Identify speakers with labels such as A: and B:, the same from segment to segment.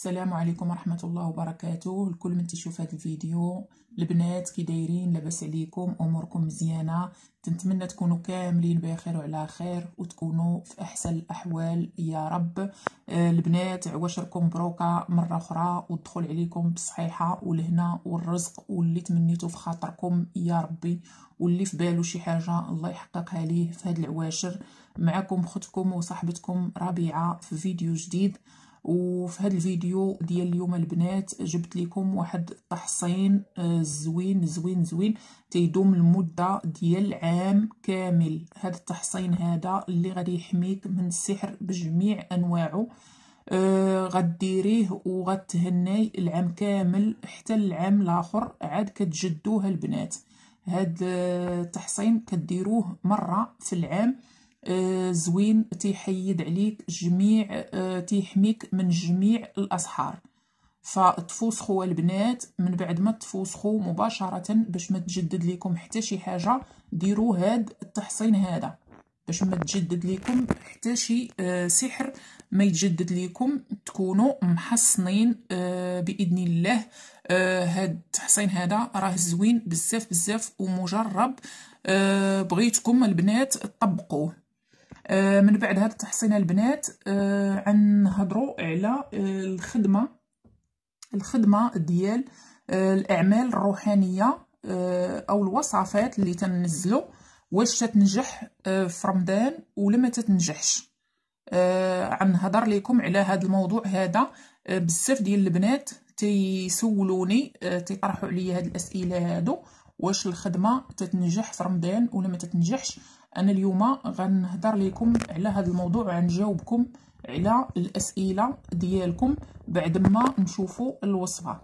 A: السلام عليكم ورحمة الله وبركاته الكل من تشوف هذا الفيديو البنات كي دايرين لاباس عليكم اموركم مزيانه تنتمنى تكونوا كاملين بخير وعلى خير وتكونوا في احسن الاحوال يا رب البنات آه، عواشركم مبروكه مره اخرى والدخول عليكم بالصحيحه والهنا والرزق واللي تمنيتو في خاطركم يا ربي واللي في باله شي حاجه الله يحققها ليه في هذا العواشر معكم اختكم وصاحبتكم ربيعه في فيديو جديد وفي هذا الفيديو ديال اليوم البنات جبت لكم واحد التحصين آه، زوين زوين زوين تيدوم المده ديال عام كامل هذا التحصين هذا اللي غادي يحميك من السحر بجميع انواعه آه غديريه وغتهناي العام كامل حتى العام الاخر عاد كتجدوه البنات هاد التحصين آه، كديروه مره في العام آه، زوين تيحيد عليك جميع آه، تيحميك من جميع الاسحار فتفوسخوا البنات من بعد ما تفوسخوا مباشره باش ما تجدد لكم حتى شي حاجه ديروا هاد التحصين هذا باش ما تجدد لكم حتى شي آه، سحر ما يتجدد لكم تكونوا محصنين باذن الله هاد التحصين هذا راه زوين بزاف بزاف ومجرب بغيتكم البنات تطبقوه آه، من بعد هذا التحصيل البنات آه، غنهضروا على آه، الخدمه الخدمه ديال الاعمال الروحانيه او الوصفات اللي تنزلوا واش تتنجح في رمضان ولا ما عن غنهضر لكم على هذا الموضوع هذا بزاف ديال البنات تيسولوني تيطرحوا عليا هاد الاسئله هادو واش الخدمه تتنجح في رمضان ولا ما تتنجحش انا اليوم غنهضر لكم على هذا الموضوع غنجاوبكم على الاسئله ديالكم بعد ما نشوفوا الوصفه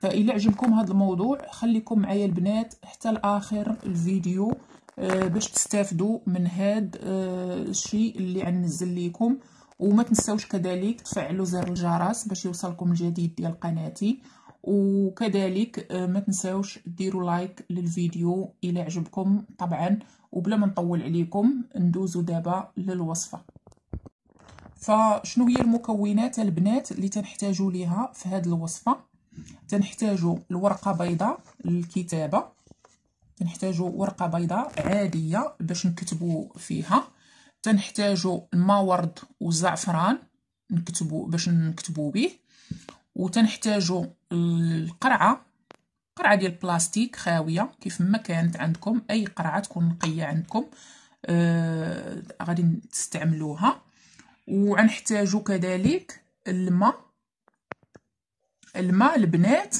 A: فإلا عجبكم هذا الموضوع خليكم معايا البنات حتى لاخر الفيديو آه، باش تستافدوا من هاد آه، الشيء اللي غنزل لكم وما تنساوش كذلك تفعلوا زر الجرس باش يوصلكم الجديد ديال قناتي وكذلك آه، ما تنساوش ديروا لايك للفيديو الى عجبكم طبعا وبلا ما نطول عليكم ندوزو دابا للوصفه فشنو هي المكونات البنات اللي تنحتاجوا ليها في هذه الوصفه تنحتاجوا الورقه بيضاء للكتابه تنحتاجوا ورقه بيضاء عاديه باش نكتبوا فيها تنحتاجوا الماورد والزعفران نكتبوا باش نكتبوا به وتنحتاجوا القرعه قرعه ديال البلاستيك خاويه كيف ما كانت عندكم اي قرعه تكون نقيه عندكم آه غادي تستعملوها وغنحتاجو كذلك الماء الماء البنات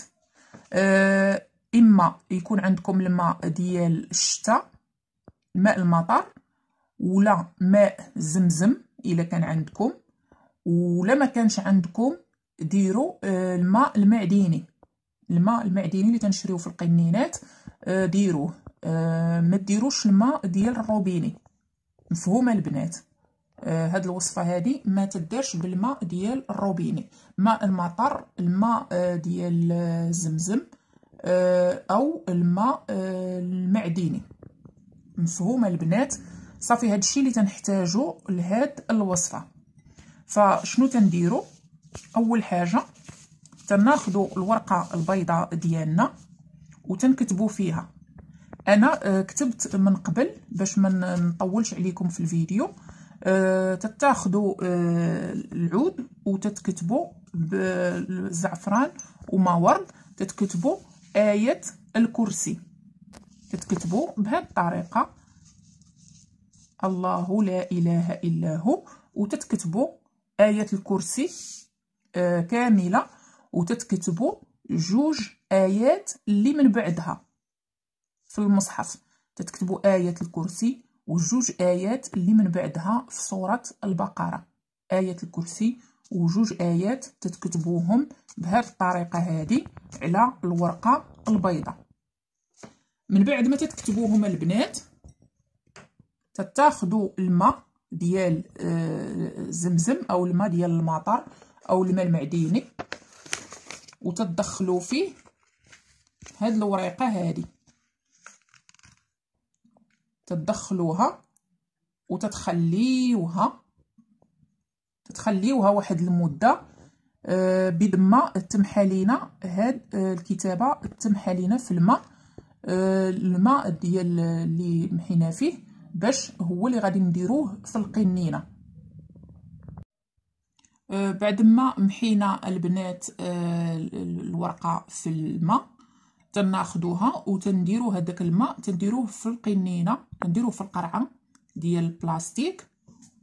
A: آه اما يكون عندكم الماء ديال الشتاء ماء المطر ولا ماء زمزم الا كان عندكم ولا ما كانش عندكم ديروا آه، الماء المعدني الماء المعدني اللي تنشريوه في القنينات آه، ديروه آه، ما ديروش الماء ديال الروبيني مفهومه البنات هاد الوصفه هادي ما تديرش بالماء ديال الروبيني ماء المطر الماء ديال الزمزم او الماء المعدني مفهومه البنات صافي هادشي اللي تنحتاجو لهاد الوصفه فشنو تنديرو اول حاجه تناخذوا الورقه البيضاء ديالنا وتنكتبوا فيها انا آه، كتبت من قبل باش ما نطولش عليكم في الفيديو آه، تتاخذوا آه، العود وتتكتبوا بالزعفران وما ورد تتكتبوا آية الكرسي تتكتبوا بهذه الطريقة الله لا إله إلا هو وتتكتبوا آية الكرسي آه، كامله وتتكتبوا جوج ايات اللي من بعدها في المصحف تتكتبوا ايه الكرسي وجوج ايات اللي من بعدها في سوره البقره ايه الكرسي وجوج ايات تتكتبوهم بهذه الطريقه هذه على الورقه البيضاء من بعد ما تتكتبوهم البنات تتاخدوا الماء ديال آه، زمزم او الماء ديال المطر او الماء المعدني وتدخلوا فيه هاد الوريقه هادي تدخلوها وتتخليوها تتخليوها واحد المده أه تمحى تمحلينا هاد أه الكتابه تمحلينا في الماء أه الماء ديال اللي محينا فيه باش هو اللي غادي نديروه في القنينه أه، بعد ما محينا البنات أه، الورقه في الماء تناخدوها وتنديرو هذاك الماء تنديروه في القنينه تنديروه في القرعه ديال البلاستيك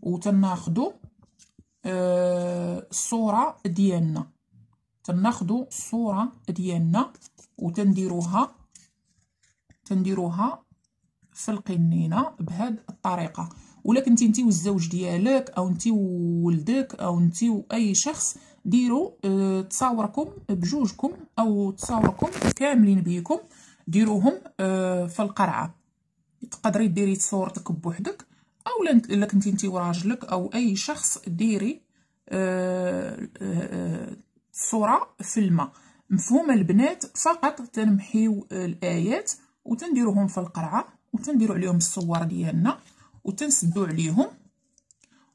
A: وتناخدو أه، الصوره ديالنا تناخدو الصوره ديالنا وتنديروها تنديروها في القنينه بهاد الطريقه ولا كنتي انت والزوج ديالك او انت وولدك او انت واي شخص ديروا اه تصاوركم بجوجكم او تصاوركم كاملين بيكم ديروهم اه في القرعه تقدري ديري صورتك بوحدك او لا كنتي انت وراجلك او اي شخص ديري الصوره آه، آه، في الماء مفهومه البنات فقط تنمحيو الايات وتنديروهم في القرعه وتنديرو عليهم الصور ديالنا وتنسدو عليهم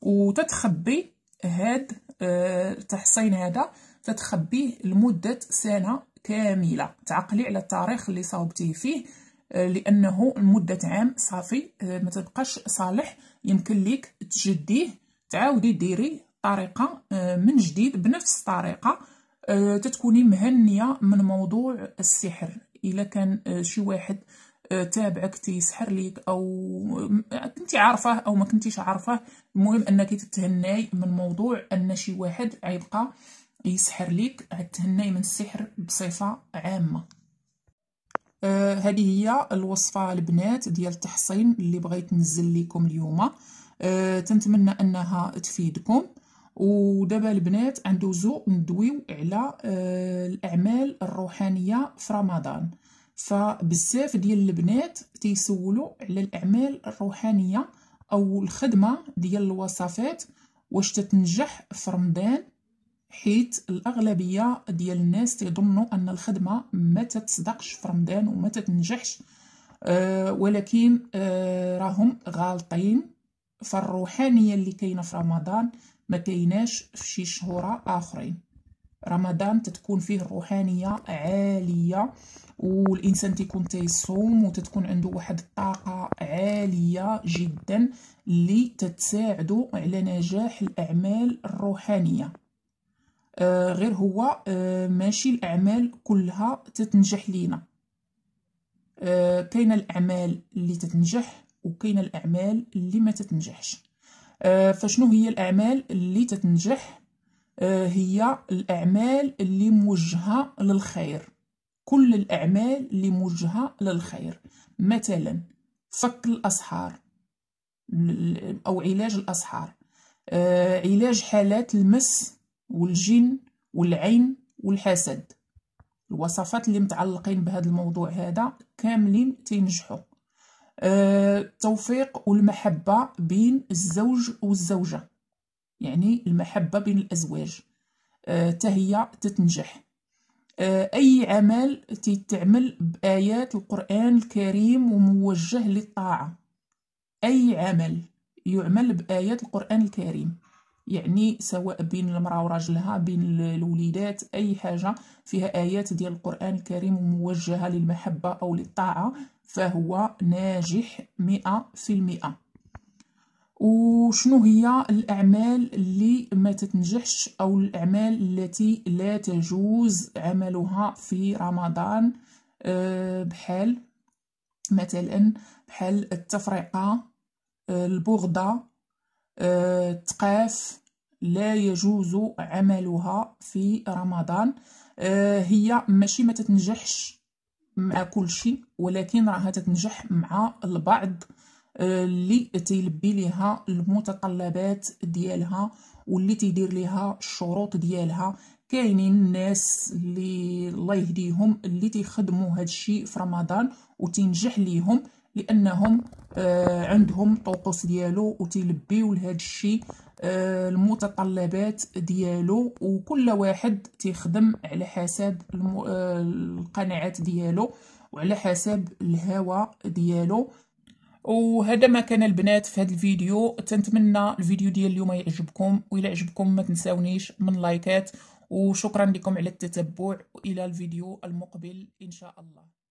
A: وتتخبي هاد آه، التحصين هذا تتخبيه لمدة سنة كاملة تعقلي على التاريخ اللي صاوبتيه فيه آه، لانه لمده عام صافي آه، ما تبقاش صالح يمكن لك تجديه تعاودي ديري طريقه من جديد بنفس الطريقه تتكوني مهنيه من موضوع السحر الا كان شي واحد آه، تابعك تيسحر ليك او كنتي عارفاه او ما كنتيش عارفاه المهم انك تتهناي من موضوع ان شي واحد عيبقى يسحر ليك تهناي من السحر بصفه عامه آه، هذه هي الوصفه البنات ديال التحصين اللي بغيت نزل لكم اليوم آه، تنتمنى انها تفيدكم ودابا البنات غندوزو ندويو على الاعمال الروحانيه في رمضان فبزاف ديال البنات تيسولوا على الاعمال الروحانيه او الخدمه ديال الوصفات واش تتنجح في رمضان حيت الاغلبيه ديال الناس تيظنوا ان الخدمه ما تتصدقش في رمضان وما تتنجحش أه ولكن أه راهم غالطين فالروحانيه اللي كاينه في رمضان ما كايناش في شي شهور اخرين رمضان تتكون فيه الروحانيه عاليه والانسان تيكون تيصوم وتتكون عنده واحد الطاقه عاليه جدا اللي تتساعدو على نجاح الاعمال الروحانيه آه غير هو آه ماشي الاعمال كلها تتنجح لينا آه كاين الاعمال اللي تتنجح وكاين الاعمال اللي ما تتنجحش آه فشنو هي الاعمال اللي تتنجح آه هي الاعمال اللي موجهه للخير كل الأعمال اللي موجهة للخير مثلا فك الأسحار أو علاج الأسحار آه علاج حالات المس والجن والعين والحسد الوصفات اللي متعلقين بهذا الموضوع هذا كاملين تنجحوا آه التوفيق والمحبة بين الزوج والزوجة يعني المحبة بين الأزواج حتى آه تتنجح آه، أي عمل تتعمل بآيات القرآن الكريم وموجه للطاعة أي عمل يعمل بآيات القرآن الكريم يعني سواء بين المرأة وراجلها بين الوليدات أي حاجة فيها آيات ديال القرآن الكريم وموجهة للمحبة أو للطاعة فهو ناجح مئة في المئة وشنو هي الأعمال اللي ما تتنجحش أو الأعمال التي لا تجوز عملها في رمضان آه، بحال مثلا بحال التفرقة آه، البغضة آه، التقاف لا يجوز عملها في رمضان هي ماشي ما تتنجحش مع كل شيء ولكن راها تتنجح مع البعض اللي تيلبي ليها المتطلبات ديالها واللي تيدير ليها الشروط ديالها كاينين الناس اللي الله يهديهم اللي تيخدموا هذا الشيء في رمضان وتنجح ليهم لانهم آه، عندهم طقوس ديالو وتيلبيو لهذا الشيء آه، المتطلبات ديالو وكل واحد تيخدم على حسب آه، القناعات ديالو وعلى حسب الهوى ديالو وهذا ما كان البنات في هذا الفيديو تنتمنى الفيديو ديال اليوم يعجبكم وإلا عجبكم ما تنساونيش من لايكات وشكرا لكم على التتبع وإلى الفيديو المقبل إن شاء الله